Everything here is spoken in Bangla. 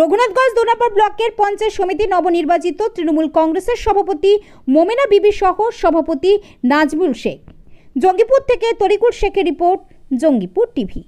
রঘুনাথগঞ্জ দোনাপার ব্লকের পঞ্চায়েত সমিতি নবনির্বাচিত তৃণমূল কংগ্রেসের সভাপতি মোমেনা বিবি সহ সভাপতি নাজমুল শেখ জঙ্গিপুর থেকে তরিকুল শেখের রিপোর্ট জঙ্গিপুর টিভি